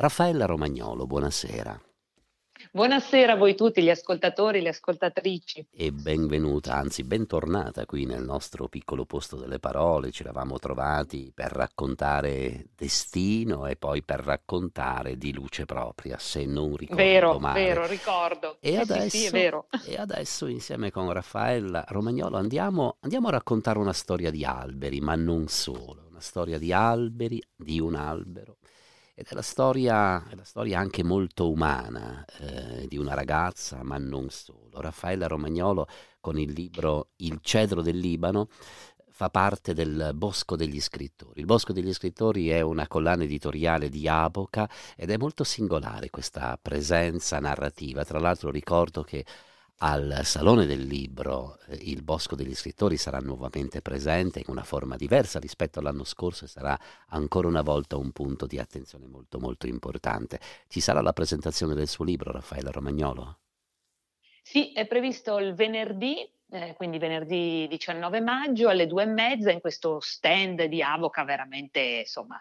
Raffaella Romagnolo, buonasera. Buonasera a voi tutti, gli ascoltatori, le ascoltatrici. E benvenuta, anzi bentornata qui nel nostro piccolo posto delle parole. Ci eravamo trovati per raccontare destino e poi per raccontare di luce propria, se non ricordo vero, male. Vero, ricordo. E, eh adesso, sì, sì, è vero. e adesso insieme con Raffaella Romagnolo andiamo, andiamo a raccontare una storia di alberi, ma non solo. Una storia di alberi, di un albero ed è la storia, è la storia anche molto umana eh, di una ragazza, ma non solo. Raffaella Romagnolo con il libro Il cedro del Libano fa parte del Bosco degli Scrittori. Il Bosco degli Scrittori è una collana editoriale di Aboca ed è molto singolare questa presenza narrativa. Tra l'altro ricordo che al Salone del Libro eh, il Bosco degli Scrittori sarà nuovamente presente in una forma diversa rispetto all'anno scorso e sarà ancora una volta un punto di attenzione molto molto importante. Ci sarà la presentazione del suo libro, Raffaella Romagnolo? Sì, è previsto il venerdì eh, quindi venerdì 19 maggio alle due e mezza in questo stand di Avoca veramente insomma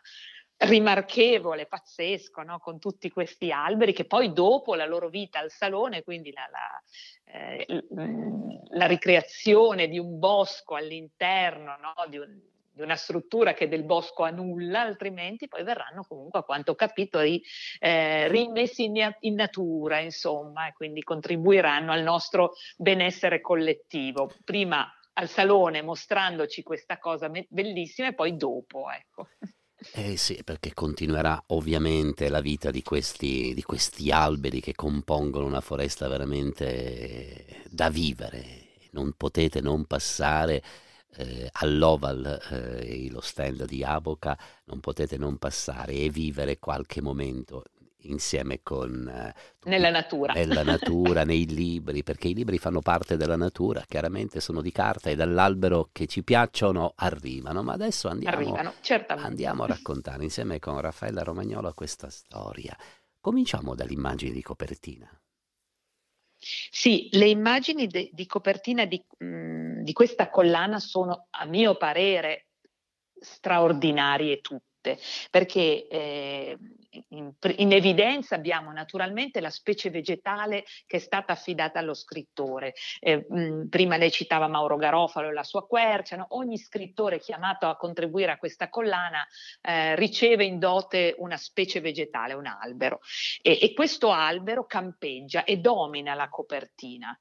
rimarchevole, pazzesco, no? con tutti questi alberi che poi dopo la loro vita al salone, quindi la, la, eh, mm, la ricreazione di un bosco all'interno no? di, un, di, una struttura che del bosco ha nulla, altrimenti poi verranno comunque, a quanto ho capito, ri, eh, rimessi in, in, natura, insomma, e quindi contribuiranno al nostro benessere collettivo. Prima al salone mostrandoci questa cosa bellissima e poi dopo, ecco. Eh sì, perché continuerà ovviamente la vita di questi, di questi alberi che compongono una foresta veramente eh, da vivere. Non potete non passare eh, all'Oval, eh, lo stand di Aboca, non potete non passare e vivere qualche momento insieme con... Eh, nella natura. Nella natura, nei libri, perché i libri fanno parte della natura, chiaramente sono di carta e dall'albero che ci piacciono arrivano, ma adesso andiamo, arrivano, andiamo a raccontare insieme con Raffaella Romagnola questa storia. Cominciamo dall'immagine di copertina. Sì, le immagini de, di copertina di, mh, mm, di questa collana sono, a mio parere, straordinarie tutte, perché eh, in, in, evidenza abbiamo naturalmente la specie vegetale che è stata affidata allo scrittore. Eh, mh, prima lei citava Mauro Garofalo e la sua quercia, no? ogni scrittore chiamato a contribuire a questa collana eh, riceve in dote una specie vegetale, un albero e, e questo albero campeggia e domina la copertina.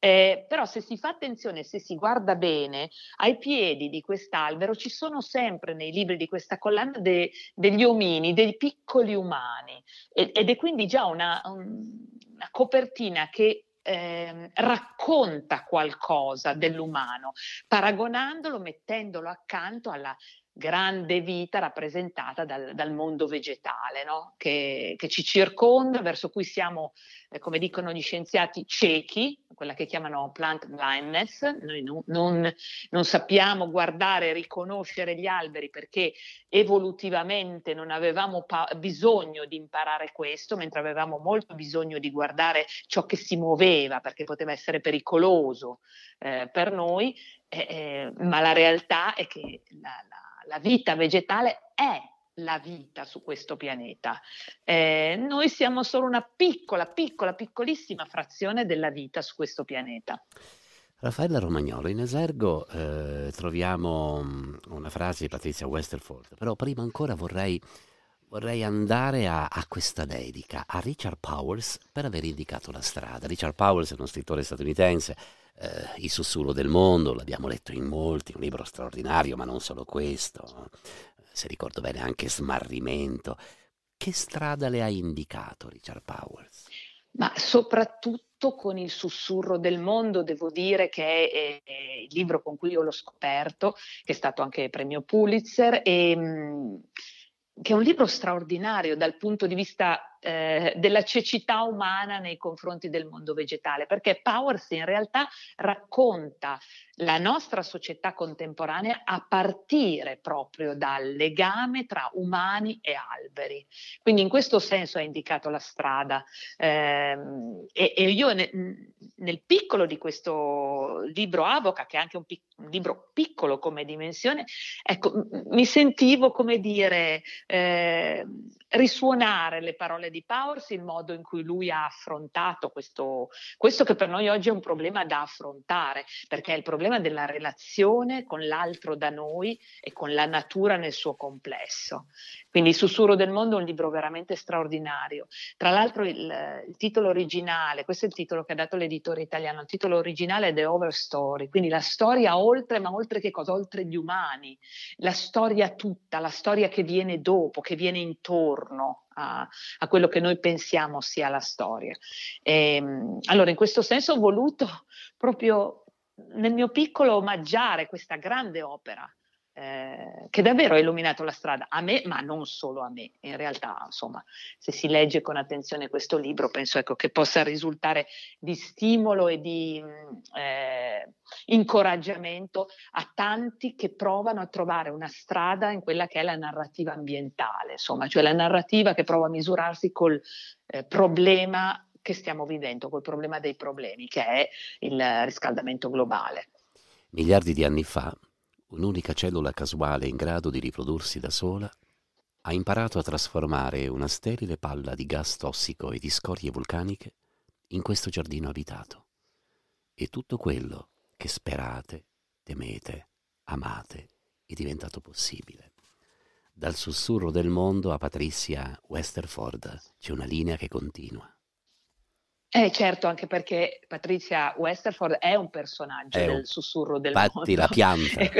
Eh, però se si fa attenzione, se si guarda bene, ai piedi di quest'albero ci sono sempre nei libri di questa collana de, degli omini, dei piccoli vincoli umani ed è quindi già una, una copertina che eh, racconta qualcosa dell'umano, paragonandolo, mettendolo accanto alla grande vita rappresentata dal, dal mondo vegetale no? che, che, ci circonda, verso cui siamo, eh, come dicono gli scienziati, ciechi, quella che chiamano plant blindness, noi non, non, non sappiamo guardare e riconoscere gli alberi perché evolutivamente non avevamo pa- bisogno di imparare questo, mentre avevamo molto bisogno di guardare ciò che si muoveva perché poteva essere pericoloso eh, per noi, eh, ma la realtà è che la, la la vita vegetale è la vita su questo pianeta. Eh, noi siamo solo una piccola, piccola, piccolissima frazione della vita su questo pianeta. Raffaella Romagnolo, in esergo eh, troviamo mm, una frase di Patrizia Westerford, però prima ancora vorrei, vorrei andare a, a, questa dedica, a Richard Powers per aver indicato la strada. Richard Powers è uno scrittore statunitense, eh, Il sussurro del mondo, l'abbiamo letto in molti, un libro straordinario, ma non solo questo, se ricordo bene anche Smarrimento. Che strada le ha indicato Richard Powers? Ma soprattutto con il sussurro del mondo, devo dire che è, è, il libro con cui io l'ho scoperto, che è stato anche premio Pulitzer e mh, mm, che è un libro straordinario dal punto di vista eh, della cecità umana nei confronti del mondo vegetale, perché Powers in realtà racconta la nostra società contemporanea a partire proprio dal legame tra umani e alberi. Quindi in questo senso ha indicato la strada. Eh, e, e, io ne, nel piccolo di questo libro Avoca, che è anche un, pic- un libro piccolo come dimensione, ecco, mi sentivo come dire eh, risuonare le parole di Powers, il modo in cui lui ha affrontato questo, questo che per noi oggi è un problema da affrontare, perché è il problema della relazione con l'altro da noi e con la natura nel suo complesso. Quindi Il sussurro del mondo è un libro veramente straordinario. Tra l'altro il, il titolo originale, questo è il titolo che ha dato l'editore italiano, il titolo originale è The Overstory, quindi la storia oltre, ma oltre che cosa? Oltre gli umani, la storia tutta, la storia che viene dopo, che viene intorno attorno a, a quello che noi pensiamo sia la storia. E, ehm, allora, in questo senso ho voluto proprio nel mio piccolo omaggiare questa grande opera eh, che davvero ha illuminato la strada a me, ma non solo a me. In realtà, insomma, se si legge con attenzione questo libro, penso ecco, che possa risultare di stimolo e di mm, eh, incoraggiamento a tanti che provano a trovare una strada in quella che è la narrativa ambientale, insomma, cioè la narrativa che prova a misurarsi col eh, problema che stiamo vivendo, col problema dei problemi, che è il riscaldamento globale. Miliardi di anni fa, un'unica cellula casuale in grado di riprodursi da sola, ha imparato a trasformare una sterile palla di gas tossico e di scorie vulcaniche in questo giardino abitato. E tutto quello che sperate, temete, amate è diventato possibile. Dal sussurro del mondo a Patricia Westerford c'è una linea che continua. Eh, certo, anche perché Patricia Westerford è un personaggio è un, del sussurro del infatti, mondo. Infatti la pianta.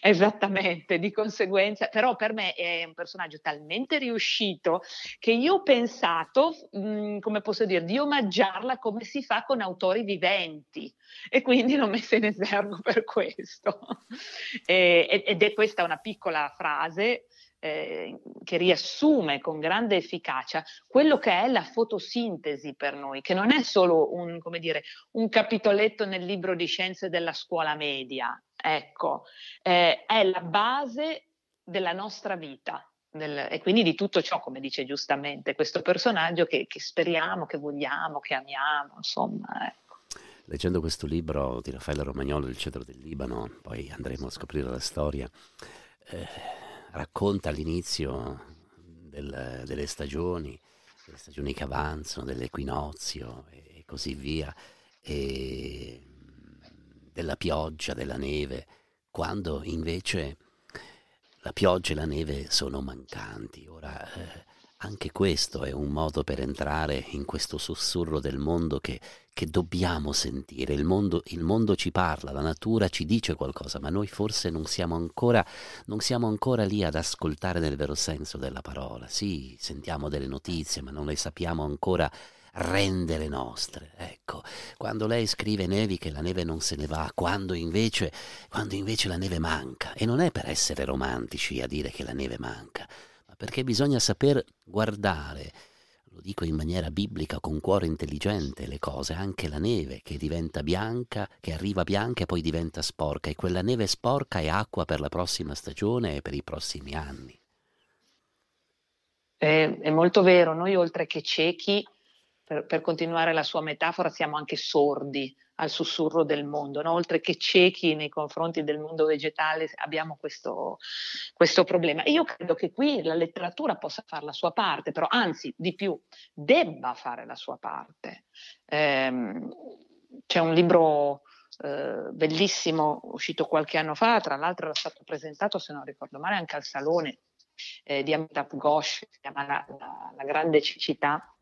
Esattamente, di conseguenza, però per me è un personaggio talmente riuscito che io ho pensato, mh, mhmm, come posso dire, di omaggiarla come si fa con autori viventi e quindi l'ho messa in esergo per questo. e, ed è questa una piccola frase eh, che riassume con grande efficacia quello che è la fotosintesi per noi, che non è solo un, dire, un capitoletto nel libro di scienze della scuola media, ecco, eh, è la base della nostra vita. Del, e quindi di tutto ciò, come dice giustamente questo personaggio che, che speriamo, che vogliamo, che amiamo, insomma. Ecco. Leggendo questo libro di Raffaele Romagnolo, Il cedro del Libano, poi andremo a scoprire la storia. Eh, racconta all'inizio del, delle stagioni, delle stagioni che avanzano, dell'equinozio e, e così via, e della pioggia, della neve, quando invece la pioggia e la neve sono mancanti. Ora, eh, anche questo è un modo per entrare in questo sussurro del mondo che, che dobbiamo sentire. Il mondo, il mondo, ci parla, la natura ci dice qualcosa, ma noi forse non siamo, ancora, non siamo ancora lì ad ascoltare nel vero senso della parola. Sì, sentiamo delle notizie, ma non le sappiamo ancora rendere nostre. Ecco, quando lei scrive nevi che la neve non se ne va, quando invece, quando invece la neve manca, e non è per essere romantici a dire che la neve manca, perché bisogna saper guardare, lo dico in maniera biblica, con cuore intelligente le cose, anche la neve che diventa bianca, che arriva bianca e poi diventa sporca, e quella neve sporca è acqua per la prossima stagione e per i prossimi anni. È, è molto vero, noi oltre che ciechi per, per, continuare la sua metafora, siamo anche sordi al sussurro del mondo, no? oltre che ciechi nei confronti del mondo vegetale abbiamo questo, questo problema. io credo che qui la letteratura possa fare la sua parte, però anzi di più, debba fare la sua parte. Ehm, c'è un libro eh, bellissimo uscito qualche anno fa, tra l'altro era stato presentato, se non ricordo male, anche al Salone, eh, di Amitabh Ghosh, si chiama la, la, la grande cecità,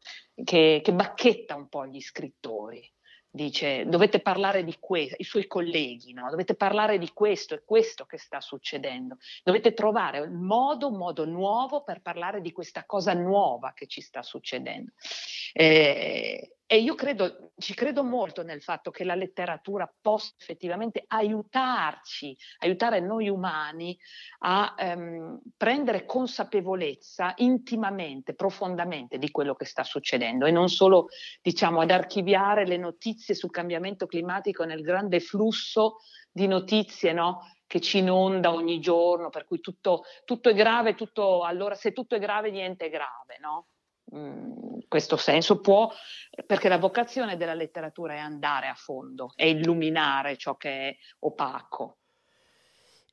che, che bacchetta un po' gli scrittori dice dovete parlare di questo, i suoi colleghi, no? dovete parlare di questo, è questo che sta succedendo, dovete trovare un modo, un modo nuovo per parlare di questa cosa nuova che ci sta succedendo. Eh, e io credo, ci credo molto nel fatto che la letteratura possa effettivamente aiutarci, aiutare noi umani a ehm, prendere consapevolezza intimamente, profondamente di quello che sta succedendo e non solo diciamo, ad archiviare le notizie sul cambiamento climatico nel grande flusso di notizie no? che ci inonda ogni giorno, per cui tutto, tutto è grave, tutto, allora se tutto è grave niente è grave. No? Mm, questo senso può, perché la vocazione della letteratura è andare a fondo, è illuminare ciò che è opaco.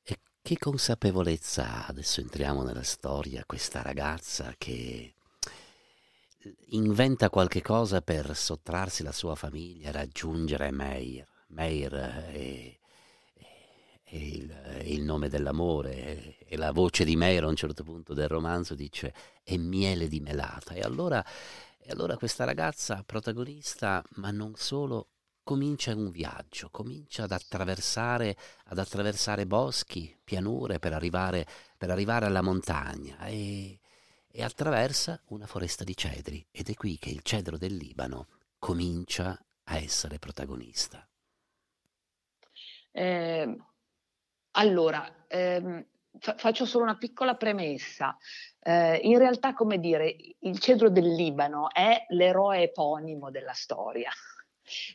E che consapevolezza ha, adesso entriamo nella storia, questa ragazza che inventa qualche cosa per sottrarsi alla sua famiglia raggiungere Meir. Meir è eh, il, il, nome dell'amore e la voce di Mero a un certo punto del romanzo dice è miele di melata e allora, e allora questa ragazza protagonista ma non solo comincia un viaggio, comincia ad attraversare, ad attraversare boschi, pianure per arrivare, per arrivare alla montagna e, e attraversa una foresta di cedri ed è qui che il cedro del Libano comincia a essere protagonista. Eh, allora, ehm, fa- faccio solo una piccola premessa. Eh, in realtà, come dire, il cedro del Libano è l'eroe eponimo della storia.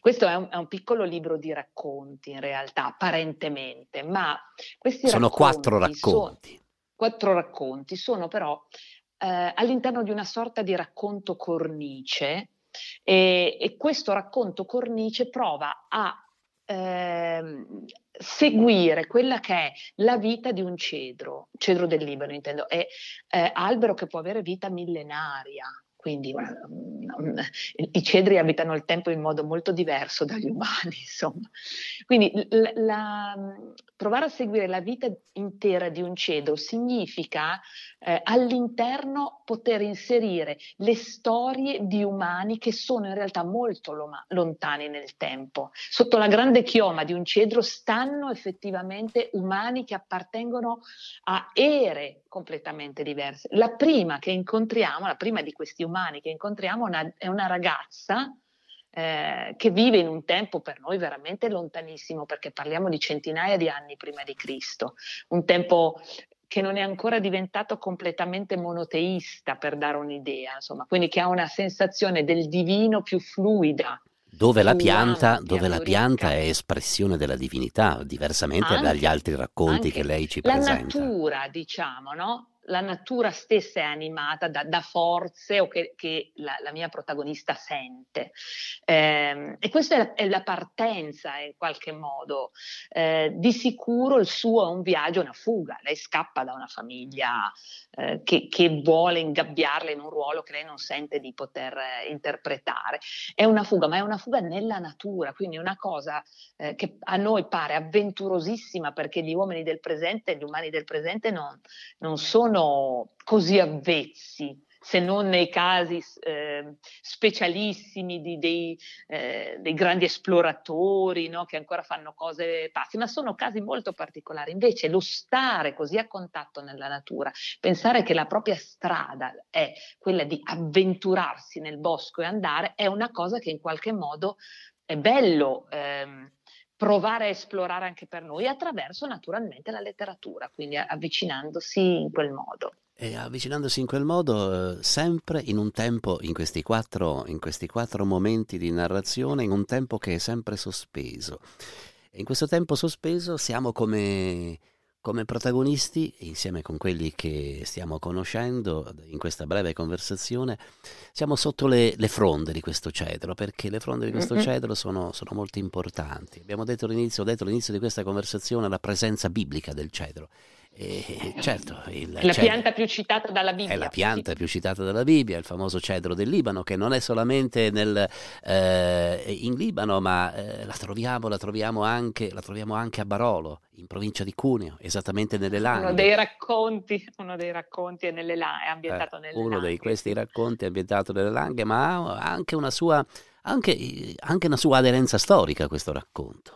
Questo è un, è un, piccolo libro di racconti, in realtà, apparentemente, ma questi sono racconti quattro racconti. Sono, quattro racconti sono però eh, all'interno di una sorta di racconto cornice e, e questo racconto cornice prova a Ehm, seguire quella che è la vita di un cedro, cedro del Libano intendo, è eh, albero che può avere vita millenaria, quindi mm, mm, i cedri abitano il tempo in modo molto diverso dagli umani, insomma. Quindi la, la, mm, provare a seguire la vita intera di un cedro significa eh, all'interno poter inserire le storie di umani che sono in realtà molto loma, lontani nel tempo. Sotto la grande chioma di un cedro stanno effettivamente umani che appartengono a ere completamente diverse. La prima che incontriamo, la prima di questi umani che incontriamo una, è una ragazza eh, che vive in un tempo per noi veramente lontanissimo, perché parliamo di centinaia di anni prima di Cristo, un tempo che non è ancora diventato completamente monoteista, per dare un'idea, insomma, quindi che ha una sensazione del divino più fluida dove la pianta, dove la pianta è espressione della divinità, diversamente anche, dagli altri racconti che lei ci presenta. La natura, diciamo, no? la natura stessa è animata da, da forze o che, che la, la, mia protagonista sente. Eh, e questa è la, è la, partenza in qualche modo. Eh, di sicuro il suo è un viaggio, una fuga. Lei scappa da una famiglia eh, che, che, vuole ingabbiarla in un ruolo che lei non sente di poter eh, interpretare. È una fuga, ma è una fuga nella natura, quindi una cosa eh, che a noi pare avventurosissima perché gli uomini del presente, gli umani del presente non, non sono sono così avvezzi se non nei casi eh, specialissimi di, dei, eh, dei, grandi esploratori no? che ancora fanno cose pazze, ma sono casi molto particolari. Invece lo stare così a contatto nella natura, pensare che la propria strada è quella di avventurarsi nel bosco e andare, è una cosa che in qualche modo è bello. Ehm, provare a esplorare anche per noi attraverso naturalmente la letteratura, quindi avvicinandosi in quel modo. E avvicinandosi in quel modo, eh, sempre in un tempo, in questi, quattro, in questi quattro momenti di narrazione, in un tempo che è sempre sospeso. E in questo tempo sospeso siamo come come protagonisti, insieme con quelli che stiamo conoscendo in questa breve conversazione, siamo sotto le, le fronde di questo cedro, perché le fronde di questo cedro sono, sono molto importanti. Abbiamo detto all'inizio, detto all'inizio di questa conversazione la presenza biblica del cedro. E eh, eh, certo, il, la cedro, pianta più citata dalla Bibbia. È la pianta sì. più citata dalla Bibbia, il famoso cedro del Libano, che non è solamente nel, eh, in Libano, ma eh, la, troviamo, la, troviamo anche, la, troviamo, anche, a Barolo, in provincia di Cuneo, esattamente nelle Langhe. Uno dei racconti, uno dei racconti è, nelle, è ambientato eh, nelle uno Langhe. Uno di questi racconti è ambientato nelle Langhe, ma ha anche una sua, anche, anche una sua aderenza storica questo racconto.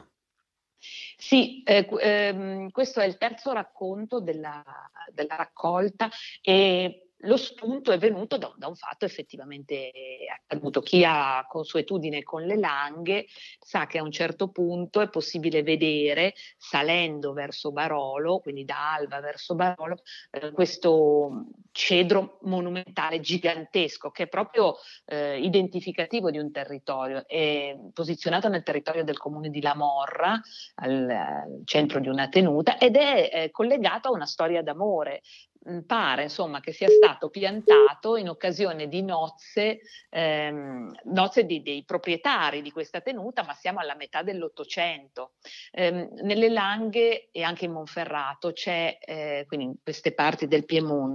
Sì, eh, ehm, questo è il terzo racconto della, della raccolta e lo spunto è venuto da, da, un fatto effettivamente eh, accaduto. Chi ha consuetudine con le langhe sa che a un certo punto è possibile vedere, salendo verso Barolo, quindi da Alba verso Barolo, eh, questo cedro monumentale gigantesco che è proprio eh, identificativo di un territorio. È posizionato nel territorio del comune di La Morra, al, al centro di una tenuta, ed è eh, collegato a una storia d'amore Mm, pare insomma che sia stato piantato in occasione di nozze, ehm, nozze di, dei proprietari di questa tenuta, ma siamo alla metà dell'Ottocento. Ehm, nelle Langhe e anche in Monferrato c'è, eh, quindi in queste parti del Piemonte,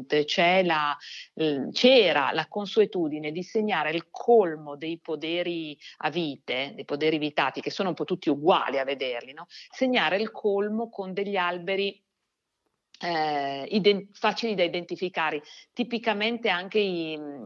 la, c'era la consuetudine di segnare il colmo dei poderi a vite, dei poderi vitati, che sono un po' tutti uguali a vederli, no? segnare il colmo con degli alberi eh, ident- facili da identificare, tipicamente anche i, mm,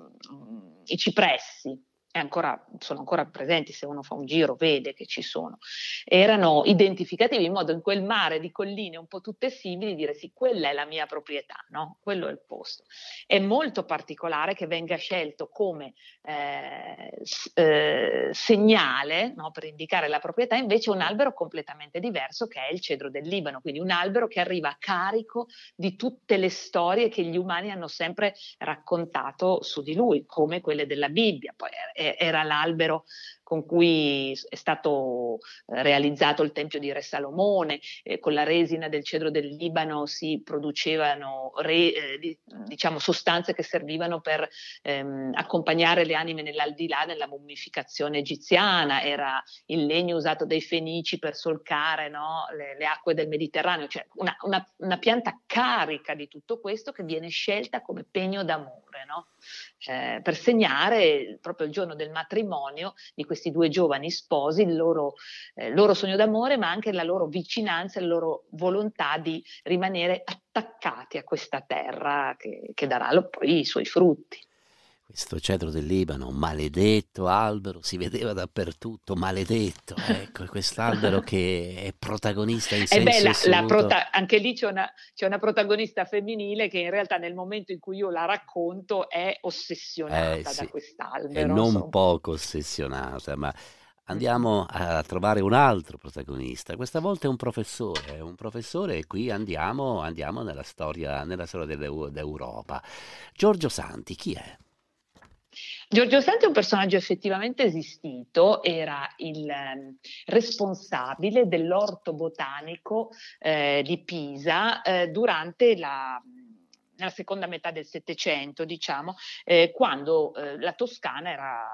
i cipressi, Ancora, sono ancora presenti, se uno fa un giro vede che ci sono, erano identificativi in modo in quel mare di colline un po' tutte simili, dire sì, quella è la mia proprietà, no? quello è il posto. È molto particolare che venga scelto come eh, eh, segnale no? per indicare la proprietà invece un albero completamente diverso che è il cedro del Libano, quindi un albero che arriva a carico di tutte le storie che gli umani hanno sempre raccontato su di lui, come quelle della Bibbia. Poi, era l'albero con cui è stato eh, realizzato il Tempio di Re Salomone, eh, con la resina del cedro del Libano si producevano re, eh, diciamo sostanze che servivano per ehm, accompagnare le anime nell'aldilà nella mummificazione egiziana, era il legno usato dai fenici per solcare no, le, le, acque del Mediterraneo, cioè una, una, una, pianta carica di tutto questo che viene scelta come pegno d'amore, no? eh, per segnare proprio il giorno del matrimonio di questi questi due giovani sposi, il loro, eh, loro sogno d'amore, ma anche la loro vicinanza e la loro volontà di rimanere attaccati a questa terra che, che darà poi i suoi frutti questo cedro del Libano, maledetto albero, si vedeva dappertutto, maledetto, ecco, quest'albero che è protagonista in eh senso beh, la, la prota- Anche lì c'è una, c'è una, protagonista femminile che in realtà nel momento in cui io la racconto è ossessionata eh, sì. da quest'albero. E non insomma. poco ossessionata, ma andiamo a trovare un altro protagonista, questa volta è un professore, un professore e qui andiamo, andiamo nella storia, nella storia dell'Europa. Giorgio Santi, chi è? Giorgio Santi è un personaggio effettivamente esistito, era il ehm, responsabile dell'orto botanico eh, di Pisa eh, durante la nella seconda metà del Settecento, diciamo, eh, quando eh, la Toscana era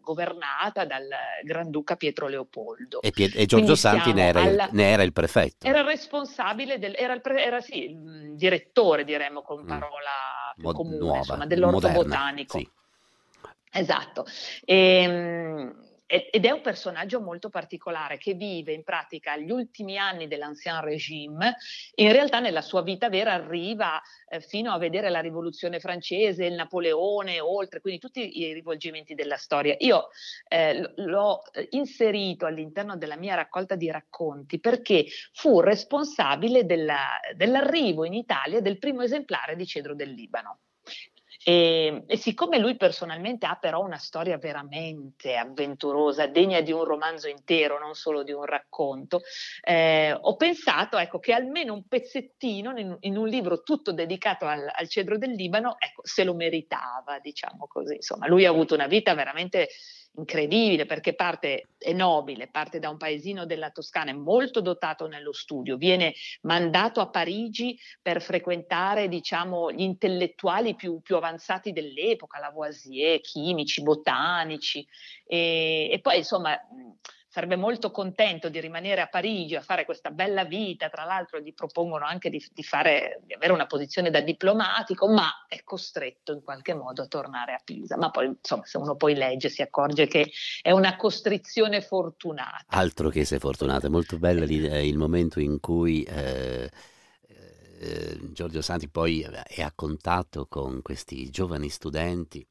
governata dal Granduca Pietro Leopoldo. E, Piet- e Giorgio Santi ne era, alla... il, ne era, il, prefetto. Era responsabile, del, era, il pre- era sì, il mm, direttore, diremmo con mm. parola mm. Mod- comune, nuova, insomma, dell'orto moderna, botanico. Sì. Esatto. Ehm, e, ed è un personaggio molto particolare che vive in pratica gli ultimi anni dell'Ancien Régime, in realtà nella sua vita vera arriva eh, fino a vedere la rivoluzione francese, il Napoleone, oltre, quindi tutti i rivolgimenti della storia. Io eh, l'ho eh, inserito all'interno della mia raccolta di racconti perché fu responsabile della, dell'arrivo in Italia del primo esemplare di Cedro del Libano. E, ehm, e, siccome lui personalmente ha però una storia veramente avventurosa, degna di un romanzo intero, non solo di un racconto, eh, ho pensato ecco, che almeno un pezzettino in, in un libro tutto dedicato al, al cedro del Libano ecco, se lo meritava, diciamo così. Insomma, lui ha avuto una vita veramente incredibile perché parte, è nobile, parte da un paesino della Toscana, è molto dotato nello studio, viene mandato a Parigi per frequentare diciamo, gli intellettuali più, più avanzati dell'epoca, Lavoisier, chimici, botanici e, e poi insomma sarebbe molto contento di rimanere a Parigi a fare questa bella vita, tra l'altro gli propongono anche di, di, fare, di avere una posizione da diplomatico, ma è costretto in qualche modo a tornare a Pisa. Ma poi, insomma, se uno poi legge si accorge che è una costrizione fortunata. Altro che se fortunata, è molto bello eh, il momento in cui... Eh... eh Giorgio Santi poi eh, è a contatto con questi giovani studenti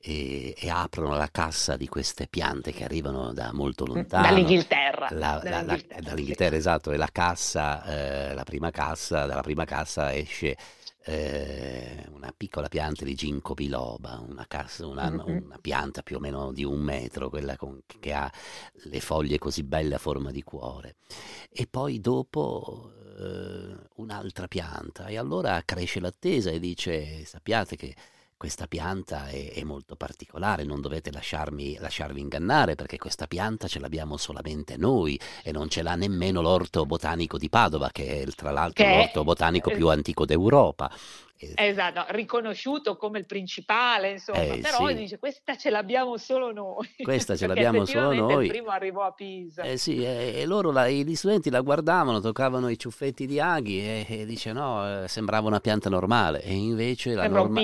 e, e, aprono la cassa di queste piante che arrivano da molto mm, lontano. Dall'Inghilterra. La, dall'Inghilterra, la, la, dall'Inghilterra sì. esatto, e la cassa, eh, la prima cassa, dalla prima cassa esce eh, una piccola pianta di ginkgo biloba, una, cassa, una, mm-hmm. una, pianta più o meno di un metro, quella con, che ha le foglie così belle a forma di cuore. E poi dopo eh, un'altra pianta e allora cresce l'attesa e dice sappiate che questa pianta è, è molto particolare, non dovete lasciarmi, lasciarvi ingannare perché questa pianta ce l'abbiamo solamente noi e non ce l'ha nemmeno l'orto botanico di Padova, che è tra l'altro l'orto botanico più antico d'Europa. Esatto. esatto, riconosciuto come il principale, insomma, eh, però sì. dice questa ce l'abbiamo solo noi. Questa ce l'abbiamo solo noi. Il primo arrivò a Pisa. Eh sì, e, loro, la, gli studenti la guardavano, toccavano i ciuffetti di aghi e, e dice no, eh, sembrava una pianta normale e invece la, norma,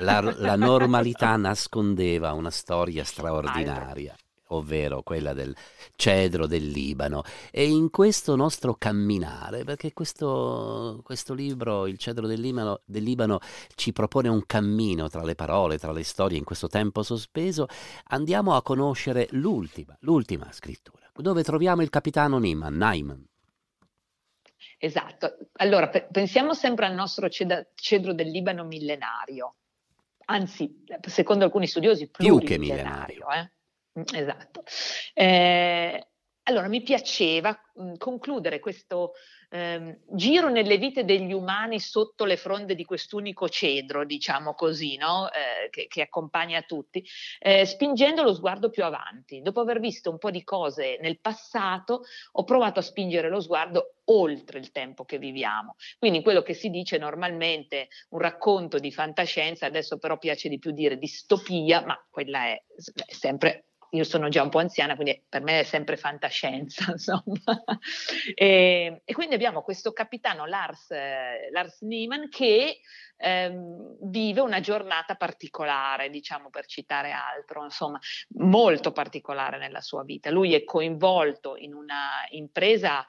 la, la normalità nascondeva una storia straordinaria. Altro ovvero quella del cedro del Libano. E in questo nostro camminare, perché questo, questo libro, Il cedro del Libano, del Libano, ci propone un cammino tra le parole, tra le storie in questo tempo sospeso, andiamo a conoscere l'ultima, l'ultima scrittura, dove troviamo il capitano Niman, Naiman. Esatto, allora pensiamo sempre al nostro cedro del Libano millenario, anzi secondo alcuni studiosi più che millenario. Eh? Esatto. Eh, allora, mi piaceva concludere questo eh, giro nelle vite degli umani sotto le fronde di quest'unico cedro, diciamo così, no? eh, che, che, accompagna tutti, eh, spingendo lo sguardo più avanti. Dopo aver visto un po' di cose nel passato, ho provato a spingere lo sguardo oltre il tempo che viviamo. Quindi quello che si dice normalmente un racconto di fantascienza, adesso però piace di più dire distopia, ma quella è, è sempre io sono già un po' anziana, quindi per me è sempre fantascienza, insomma. e, e, quindi abbiamo questo capitano Lars, eh, Lars Niemann che ehm, vive una giornata particolare, diciamo per citare altro, insomma, molto particolare nella sua vita. Lui è coinvolto in una impresa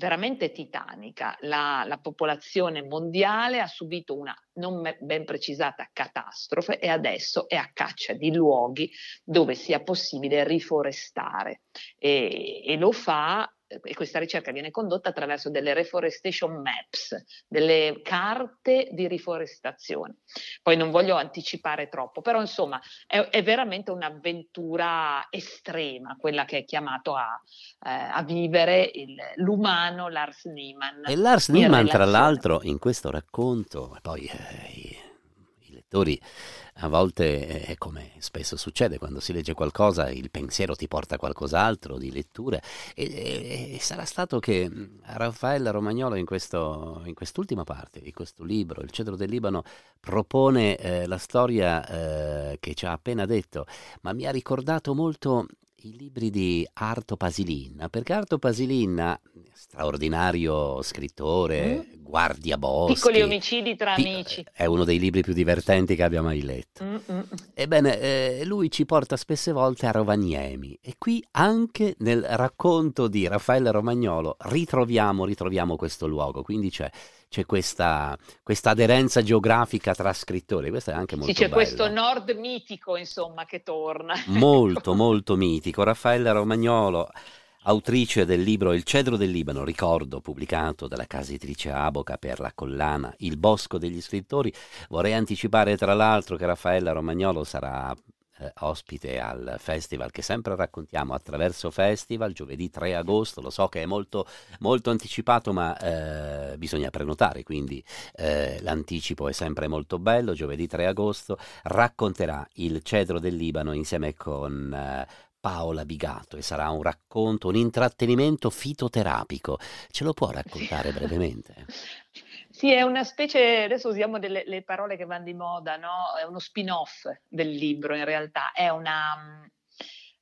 veramente titanica. La, la, popolazione mondiale ha subito una non ben precisata catastrofe e adesso è a caccia di luoghi dove sia possibile riforestare e, e lo fa eh, e questa ricerca viene condotta attraverso delle reforestation maps, delle carte di riforestazione. Poi non voglio anticipare troppo, però insomma è, è veramente un'avventura estrema quella che è chiamato a, eh, a vivere il, l'umano Lars Niemann. E Lars Niemann, tra l'altro, in questo racconto, poi... Eh, i lettori a volte, è come spesso succede quando si legge qualcosa, il pensiero ti porta a qualcos'altro di lettura e, e, e, sarà stato che mm, Raffaella Romagnolo in, questo, in, quest'ultima parte di questo libro, Il cedro del Libano, propone eh, la storia eh, che ci ha appena detto, ma mi ha ricordato molto i libri di Arto Pasilin, perché Arto Pasilin, straordinario scrittore, mm. guardia boschi, piccoli omicidi tra pi- amici, è uno dei libri più divertenti che abbia mai letto. Mm-mm. Ebbene, eh, lui ci porta spesse volte a Rovaniemi e qui anche nel racconto di Raffaele Romagnolo ritroviamo, ritroviamo questo luogo, quindi c'è c'è questa, questa, aderenza geografica tra scrittori, questo è anche molto sì, c'è bello. questo nord mitico insomma che torna. Molto, molto mitico. Raffaella Romagnolo, autrice del libro Il cedro del Libano, ricordo, pubblicato dalla casa editrice Aboca per la collana Il bosco degli scrittori. Vorrei anticipare tra l'altro che Raffaella Romagnolo sarà eh, ospite al festival che sempre raccontiamo attraverso festival, giovedì 3 agosto, lo so che è molto, molto anticipato ma eh, bisogna prenotare, quindi eh, l'anticipo è sempre molto bello, giovedì 3 agosto racconterà il cedro del Libano insieme con... Eh, Paola Bigato e sarà un racconto, un intrattenimento fitoterapico. Ce lo può raccontare sì. brevemente? Sì, è una specie, adesso usiamo delle le parole che vanno di moda, no? È uno spin-off del libro in realtà, è, una, mm,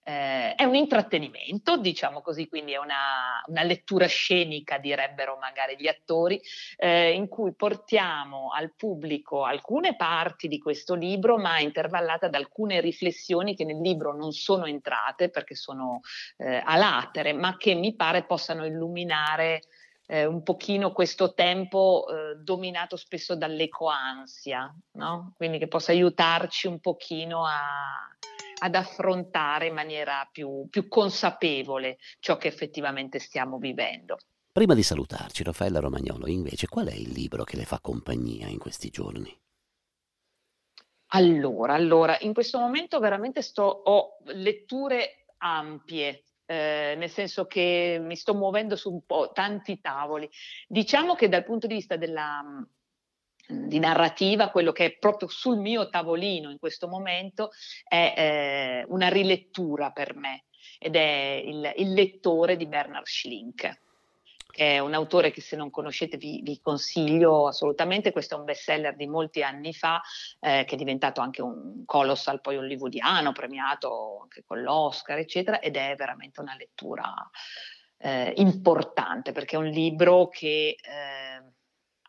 eh, è un intrattenimento, diciamo così, quindi è una, una lettura scenica, direbbero magari gli attori, eh, in cui portiamo al pubblico alcune parti di questo libro, ma intervallata da alcune riflessioni che nel libro non sono entrate perché sono eh, latere, ma che mi pare possano illuminare eh, un pochino questo tempo eh, dominato spesso dall'ecoansia, no? quindi che possa aiutarci un pochino a, ad affrontare in maniera più, più consapevole ciò che effettivamente stiamo vivendo. Prima di salutarci, Raffaella Romagnolo, invece, qual è il libro che le fa compagnia in questi giorni? Allora, allora, in questo momento veramente sto, ho letture ampie, eh, nel senso che mi sto muovendo su un po' tanti tavoli. Diciamo che dal punto di vista della, mm, di narrativa, quello che è proprio sul mio tavolino in questo momento è eh, una rilettura per me ed è il, il lettore di Bernard Schlink è un autore che se non conoscete vi, vi consiglio assolutamente, questo è un best seller di molti anni fa eh, che è diventato anche un colossal poi hollywoodiano, premiato anche con l'Oscar eccetera ed è veramente una lettura eh, importante perché è un libro che eh,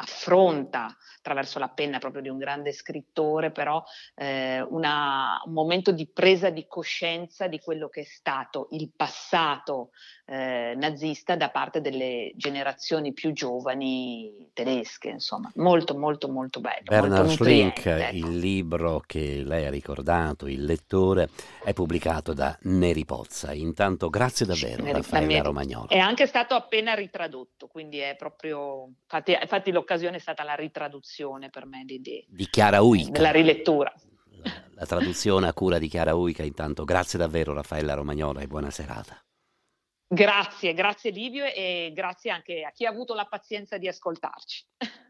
affronta attraverso la penna proprio di un grande scrittore, però eh, una, un momento di presa di coscienza di quello che è stato il passato eh, nazista da parte delle generazioni più giovani tedesche, insomma, molto molto molto bello. Bernard molto Schlink, ecco. il libro che lei ha ricordato, il lettore, è pubblicato da Neri Pozza. Intanto grazie davvero a Raffaella Romagnolo. È anche stato appena ritradotto, quindi è proprio, infatti, infatti lo occasione è stata la ritraduzione per me di, di, di Chiara Uica. La rilettura. La, la traduzione a cura di Chiara Uica, intanto grazie davvero Raffaella Romagnola e buona serata. Grazie, grazie Livio e grazie anche a chi ha avuto la pazienza di ascoltarci.